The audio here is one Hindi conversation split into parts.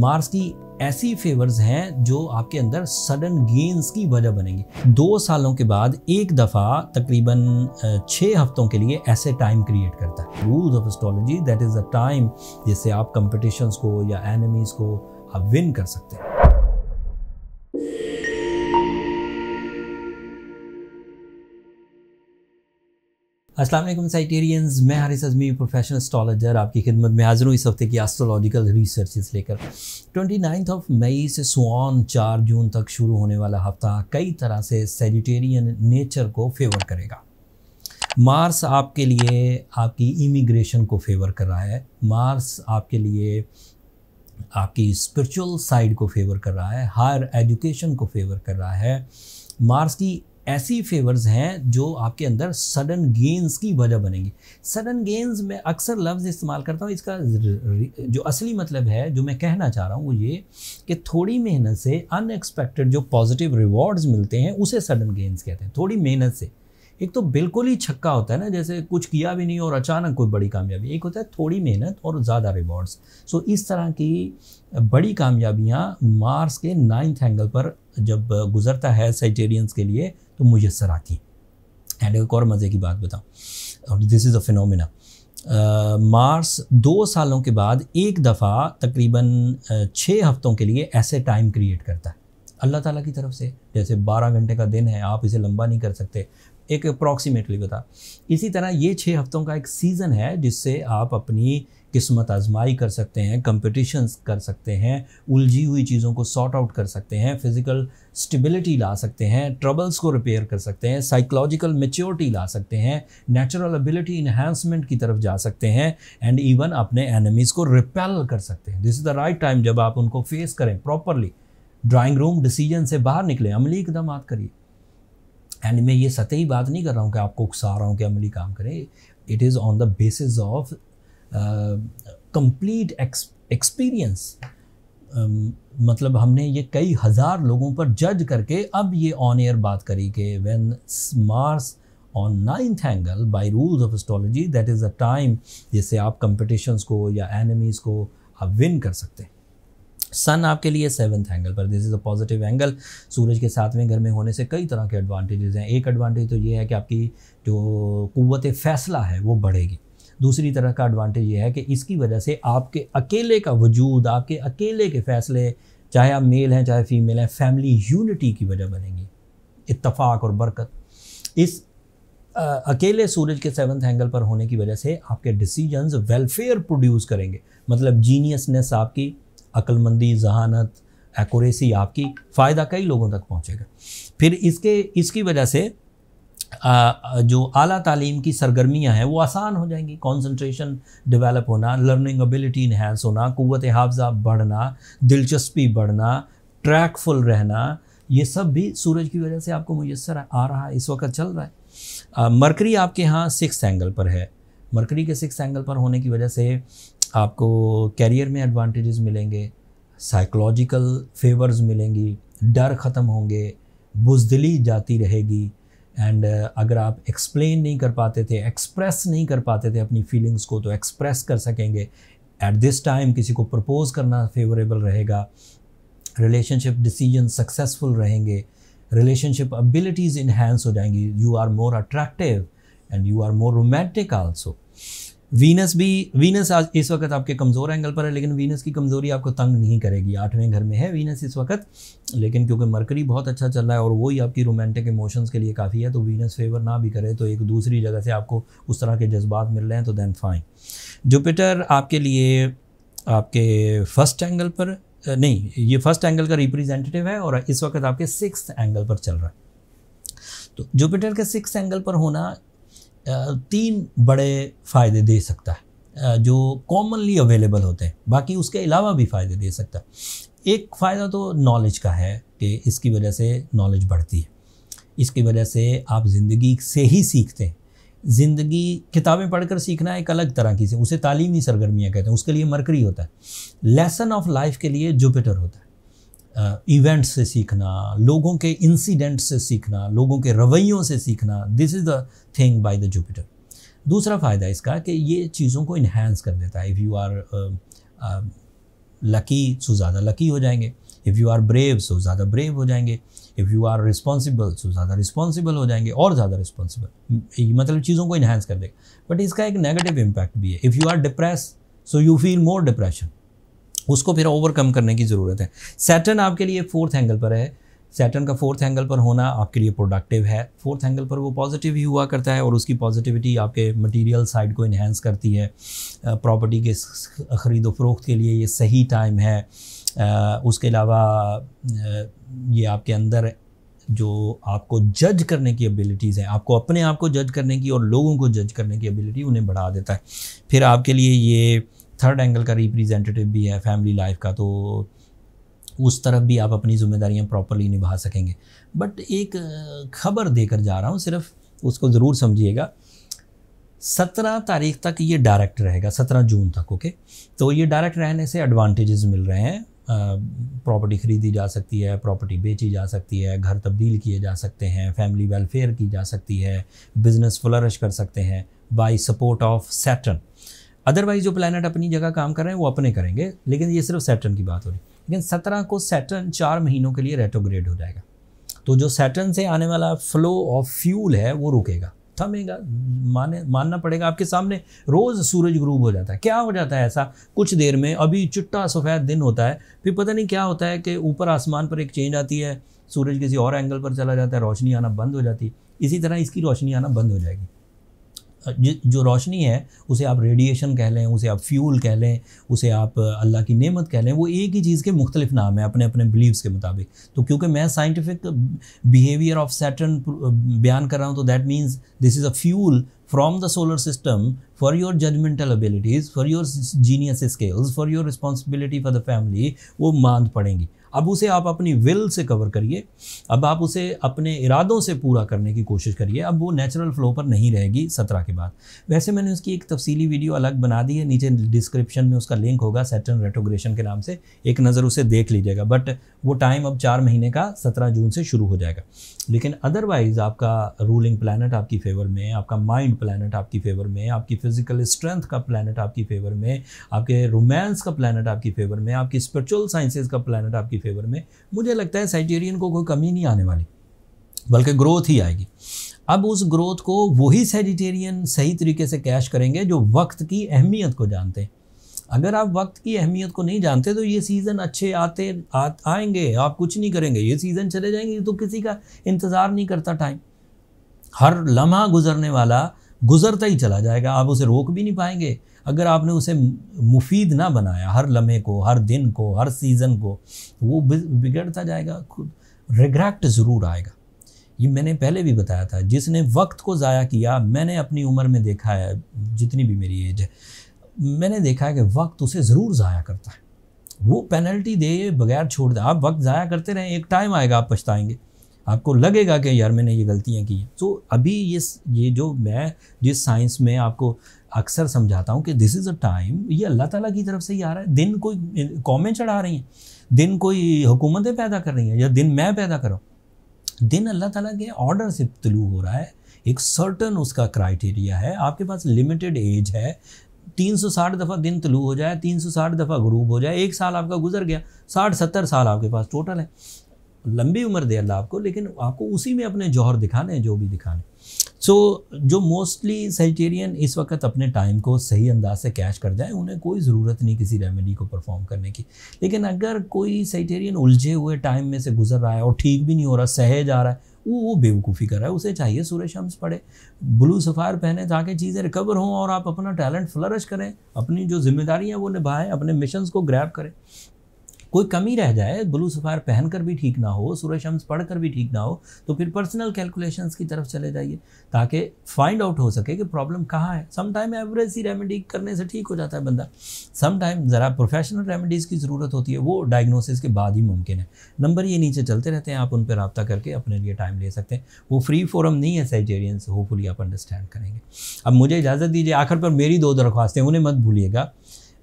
मार्स की ऐसी फेवर्स हैं जो आपके अंदर सडन गेंस की वजह बनेंगी दो सालों के बाद एक दफ़ा तकरीबन छः हफ्तों के लिए ऐसे टाइम क्रिएट करता है rules of astrology that is a time जिससे आप कंपटीशंस को या एनिमीज़ को आप विन कर सकते हैं वालेकुम साइटेरियंस मैं हारिस अजमी प्रोफेशनल एस्ट्रोलॉजर आपकी खिदमत में हाजिर हूँ इस हफ्ते की एस्ट्रोलॉजिकल रिसर्चेस लेकर ट्वेंटी नाइन्थ ऑफ मई से सुन चार जून तक शुरू होने वाला हफ्ता कई तरह से सेजिटेरियन नेचर को फेवर करेगा मार्स आपके लिए आपकी इमिग्रेशन को फेवर कर रहा है मार्स आपके लिए आपकी स्पिरिचुअल साइड को फेवर कर रहा है हायर एजुकेशन को फेवर कर रहा है मार्स की ऐसी फेवर्स हैं जो आपके अंदर सडन गेंस की वजह बनेंगी सडन गेंस में अक्सर लफ्ज़ इस्तेमाल करता हूँ इसका जो असली मतलब है जो मैं कहना चाह रहा हूँ वो ये कि थोड़ी मेहनत से अनएक्सपेक्टेड जो पॉजिटिव रिवॉर्ड्स मिलते हैं उसे सडन गेंस कहते हैं थोड़ी मेहनत से एक तो बिल्कुल ही छक्का होता है ना जैसे कुछ किया भी नहीं और अचानक कोई बड़ी कामयाबी एक होता है थोड़ी मेहनत और ज़्यादा रिवॉर्ड्स सो इस तरह की बड़ी कामयाबियाँ मार्स के नाइन्थ एंगल पर जब गुजरता है साइटेरियंस के लिए तो मुयसर आती है एंड एक और मज़े की बात बताऊँ और this is a phenomena Mars दो सालों के बाद एक दफ़ा तकरीबन छः हफ्तों के लिए ऐसे टाइम क्रिएट करता है अल्लाह ताला की तरफ से जैसे 12 घंटे का दिन है आप इसे लंबा नहीं कर सकते एक अप्रॉक्सीमेटली बता इसी तरह ये छः हफ्तों का एक सीज़न है जिससे आप अपनी किस्मत आजमाई कर सकते हैं कंपटिशन्स कर सकते हैं उलझी हुई चीज़ों को सॉर्ट आउट कर सकते हैं फिज़िकल स्टेबिलिटी ला सकते हैं ट्रबल्स को रिपेयर कर सकते हैं साइकोलॉजिकल मेच्योरिटी ला सकते हैं नेचुरल एबिलिटी इन्हांसमेंट की तरफ जा सकते हैं एंड इवन अपने एनिमीज़ को रिपेल कर सकते हैं this is the right time जब आप उनको फेस करें प्रॉपरली ड्राइंग रूम डिसीजन से बाहर निकलें अमली इकदाम करिए एंड मैं ये सतही बात नहीं कर रहा हूँ कि आपको उकसा रहा हूँ कि अमली काम करें it is on the basis of complete experience मतलब हमने ये कई हज़ार लोगों पर जज करके अब ये ऑन एयर बात करी कि when Mars on ninth angle by rules of astrology that is a time जिससे आप कंपटिशन्स को या एनिमीज़ को आप विन कर सकते हैं सन आपके लिए सेवन्थ एंगल पर this is a positive angle सूरज के सातवें घर में होने से कई तरह के एडवांटेजेस हैं एक एडवांटेज तो ये है कि आपकी जो कुत फ़ैसला है वो बढ़ेगी दूसरी तरह का एडवांटेज ये है कि इसकी वजह से आपके अकेले का वजूद आपके अकेले के फ़ैसले चाहे आप मेल हैं चाहे फ़ीमेल हैं फैमिली यूनिटी की वजह बनेंगी इतफाक़ और बरकत इस आ, अकेले सूरज के सेवन्थ एंगल पर होने की वजह से आपके डिसीजंस वेलफेयर प्रोड्यूस करेंगे मतलब जीनियसनेस आपकी अक्लमंदी जहानत एक्यूरेसी आपकी फ़ायदा कई लोगों तक पहुँचेगा फिर इसके इसकी वजह से आ, जो अली तालीम की सरगर्मियाँ हैं वो आसान हो जाएंगी कंसंट्रेशन डेवलप होना लर्निंग एबिलिटी इन्हेंस होना क़वत हाफजा बढ़ना दिलचस्पी बढ़ना ट्रैकफुल रहना ये सब भी सूरज की वजह से आपको मुयसर आ रहा है इस वक्त चल रहा है मरकरी आपके यहाँ सिक्स एंगल पर है मरकरी के सिक्स एंगल पर होने की वजह से आपको कैरियर में एडवांटेजेस मिलेंगे साइकोलॉजिकल फेवर्स मिलेंगी डर ख़त्म होंगे बुजदिली जाती रहेगी एंड uh, अगर आप एक्सप्लेन नहीं कर पाते थे एक्सप्रेस नहीं कर पाते थे अपनी फीलिंग्स को तो एक्सप्रेस कर सकेंगे एट दिस टाइम किसी को प्रपोज़ करना फेवरेबल रहेगा रिलेशनशिप डिसीजन सक्सेसफुल रहेंगे रिलेशनशिप अबिलिटीज़ इन्हेंस हो जाएंगी you are more attractive and you are more romantic also Venus भी वीनस आज इस वक्त आपके कमज़ोर एंगल पर है लेकिन वीनस की कमज़ोरी आपको तंग नहीं करेगी आठवें घर में है वीनस इस वक्त लेकिन क्योंकि मरकरी बहुत अच्छा चल रहा है और वही आपकी रोमांटिक इमोशंस के लिए काफ़ी है तो वीनस फेवर ना भी करे तो एक दूसरी जगह से आपको उस तरह के जज्बात मिल रहे हैं तो दैन फाइन जुपिटर आपके लिए आपके फर्स्ट एंगल पर नहीं ये फर्स्ट एंगल का रिप्रेजेंटेटिव है और इस वक्त आपके सिक्स एंगल पर चल रहा है तो जुपिटर के सिक्स एंगल पर होना तीन बड़े फ़ायदे दे सकता है जो कॉमनली अवेलेबल होते हैं बाकी उसके अलावा भी फ़ायदे दे सकता है एक फ़ायदा तो नॉलेज का है कि इसकी वजह से नॉलेज बढ़ती है इसकी वजह से आप ज़िंदगी से ही सीखते हैं ज़िंदगी किताबें पढ़कर सीखना एक अलग तरह की से उसे तालीमी सरगर्मियाँ कहते हैं उसके लिए मरकरी होता है लेसन ऑफ लाइफ के लिए जुपिटर होता है इवेंट्स से सीखना लोगों के इंसिडेंट से सीखना लोगों के रवैयों से सीखना this is the thing by the Jupiter दूसरा फ़ायदा इसका कि ये चीज़ों को इन्हेंस कर देता है if you are lucky so ज़्यादा लकी हो जाएंगे if you are brave so ज़्यादा ब्रेव हो जाएंगे if you are responsible so ज़्यादा रिस्पॉन्सिबल हो जाएंगे और ज़्यादा रिस्पॉन्सिबल मतलब चीज़ों को इन्हेंस कर देगा बट इसका एक नेगेटिव इम्पैक्ट भी है if you are depress so you feel more depression उसको फिर ओवरकम करने की ज़रूरत है सैटर्न आपके लिए फोर्थ एंगल पर है सैटर्न का फोर्थ एंगल पर होना आपके लिए प्रोडक्टिव है फोर्थ एंगल पर वो पॉजिटिव ही हुआ करता है और उसकी पॉजिटिविटी आपके मटेरियल साइड को इन्हेंस करती है प्रॉपर्टी के ख़रीदो फरोख्त के लिए ये सही टाइम है उसके अलावा ये आपके अंदर जो आपको जज करने की एबिलिटीज़ हैं आपको अपने आप को जज करने की और लोगों को जज करने की एबिलिटी उन्हें बढ़ा देता है फिर आपके लिए ये थर्ड एंगल का रिप्रेजेंटेटिव भी है फैमिली लाइफ का तो उस तरफ भी आप अपनी जिम्मेदारियां प्रॉपरली निभा सकेंगे बट एक खबर देकर जा रहा हूँ सिर्फ उसको ज़रूर समझिएगा सत्रह तारीख तक ये डायरेक्ट रहेगा सत्रह जून तक ओके तो ये डायरेक्ट रहने से एडवांटेजेस मिल रहे हैं प्रॉपर्टी खरीदी जा सकती है प्रॉपर्टी बेची जा सकती है घर तब्दील किए जा सकते हैं फैमिली वेलफेयर की जा सकती है बिजनेस फ्लरिश कर सकते हैं by support of Saturn otherwise जो प्लानट अपनी जगह काम कर रहे हैं वो अपने करेंगे लेकिन ये सिर्फ सैटर्न की बात हो रही है लेकिन सत्रह को सैटर्न चार महीनों के लिए रेटोग्रेड हो जाएगा तो जो सैटर्न से आने वाला फ्लो ऑफ फ्यूल है वो रुकेगा थमेगा माने मानना पड़ेगा आपके सामने रोज़ सूरज ग्रूब हो जाता है क्या हो जाता है ऐसा कुछ देर में अभी चुट्टा सफ़ेद दिन होता है फिर पता नहीं क्या होता है कि ऊपर आसमान पर एक चेंज आती है सूरज किसी और एंगल पर चला जाता है रोशनी आना बंद हो जाती है इसी तरह इसकी रोशनी आना बंद हो जाएगी जो रोशनी है उसे आप रेडिएशन कह लें उसे आप फ्यूल कह लें उसे आप अल्लाह की नेमत कह लें वो एक ही चीज़ के मुख्तलिफ नाम है अपने अपने बिलीव्स के मुताबिक तो क्योंकि मैं साइंटिफिक बिहेवियर ऑफ सैटर्न बयान कर रहा हूँ तो that means this is a fuel from the solar system for your judgemental abilities for your genius skills for your responsibility for the family वो मांद पड़ेंगी अब उसे आप अपनी विल से कवर करिए अब आप उसे अपने इरादों से पूरा करने की कोशिश करिए अब वो नेचुरल फ्लो पर नहीं रहेगी सत्रह के बाद वैसे मैंने उसकी एक तफसीली वीडियो अलग बना दी है नीचे डिस्क्रिप्शन में उसका लिंक होगा सेटन रेटोग्रेशन के नाम से एक नज़र उसे देख लीजिएगा बट वो टाइम अब चार महीने का सत्रह जून से शुरू हो जाएगा लेकिन अदरवाइज़ आपका रूलिंग प्लानट आपकी फेवर में आपका माइंड प्लानट आपकी फेवर में आपकी फिजिकल स्ट्रेंथ का प्लानट आपकी फेवर में आपके रोमांस का प्लानट आपकी फेवर में आपकी स्पिरिचुअल साइंसेज का प्लानट आपकी फेवर में मुझे लगता है साइटेरियन को कोई कमी नहीं आने वाली बल्कि ग्रोथ ही आएगी अब उस ग्रोथ को वही सेजिटेरियन सही तरीके से कैश करेंगे जो वक्त की अहमियत को जानते हैं अगर आप वक्त की अहमियत को नहीं जानते तो ये सीज़न अच्छे आते आ, आएंगे आप कुछ नहीं करेंगे ये सीज़न चले जाएंगे तो किसी का इंतज़ार नहीं करता टाइम हर लम्हा गुजरने वाला गुज़रता ही चला जाएगा आप उसे रोक भी नहीं पाएंगे अगर आपने उसे मुफीद ना बनाया हर लम्हे को हर दिन को हर सीज़न को वो बिगड़ता जाएगा खुद रिग्रैक्ट ज़रूर आएगा ये मैंने पहले भी बताया था जिसने वक्त को ज़ाया किया मैंने अपनी उम्र में देखा है जितनी भी मेरी एज है मैंने देखा है कि वक्त उसे ज़रूर ज़ाया करता है वो पेनल्टी दे बगैर छोड़ दे आप वक्त ज़ाया करते रहें एक टाइम आएगा आप पछताएंगे आपको लगेगा कि यार मैंने ये गलतियाँ की हैं तो अभी ये ये जो मैं जिस साइंस में आपको अक्सर समझाता हूँ कि दिस इज़ अ टाइम ये अल्लाह ताला की तरफ से ही आ रहा है दिन कोई कौमें चढ़ा रही हैं दिन कोई हुकूमतें पैदा कर रही हैं या दिन मैं पैदा कर रहा हूँ दिन अल्लाह ताला के ऑर्डर से तलू हो रहा है एक सर्टन उसका क्राइटेरिया है आपके पास लिमिटेड एज है तीन सौ साठ दफ़ा दिन तलू हो जाए तीन सौ साठ दफ़ा ग्रूब हो जाए एक साल आपका गुजर गया साठ सत्तर साल आपके पास टोटल है लंबी उम्र दे अल्लाह आपको लेकिन आपको उसी में अपने जौहर दिखाने हैं जो भी दिखाने सो so, जो मोस्टली सेजिटेरियन इस वक्त अपने टाइम को सही अंदाज से कैश कर जाए उन्हें कोई ज़रूरत नहीं किसी रेमेडी को परफॉर्म करने की लेकिन अगर कोई सेजिटेरियन उलझे हुए टाइम में से गुजर रहा है और ठीक भी नहीं हो रहा सहे जा रहा है वो वो बेवकूफ़ी कर रहा है उसे चाहिए सूर्य शम्स पढ़े ब्लू सफ़ार पहने ताकि चीज़ें रिकवर हों और आप अपना टैलेंट फ्लरिश करें अपनी जो ज़िम्मेदारियाँ वो निभाएं अपने मिशन को ग्रैप करें कोई कमी रह जाए ब्लू सफ़ायर पहन कर भी ठीक ना हो सूर्य शम्स पढ़ कर भी ठीक ना हो तो फिर पर्सनल कैलकुलेशंस की तरफ चले जाइए ताकि फाइंड आउट हो सके कि प्रॉब्लम कहाँ है समटाइम एवरेज ही रेमेडी करने से ठीक हो जाता है बंदा समटाइम ज़रा प्रोफेशनल रेमेडीज़ की ज़रूरत होती है वो डायग्नोसिस के बाद ही मुमकिन है नंबर ये नीचे चलते रहते हैं आप उन पर रबता करके अपने लिए टाइम ले सकते हैं वो फ्री फोरम नहीं है साइजेरियंस होपफुली आप अंडरस्टैंड करेंगे अब मुझे इजाज़त दीजिए आखिर पर मेरी दो दरख्वास्तें उन्हें मत भूलिएगा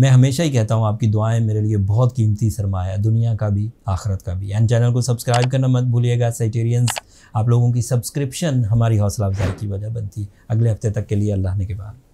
मैं हमेशा ही कहता हूँ आपकी दुआएं मेरे लिए बहुत कीमती सरमाया दुनिया का भी आखरत का भी एंड चैनल को सब्सक्राइब करना मत भूलिएगा साइटेरियंस आप लोगों की सब्सक्रिप्शन हमारी हौसला अफजाई की वजह बनती है अगले हफ्ते तक के लिए अल्लाह ने के बाद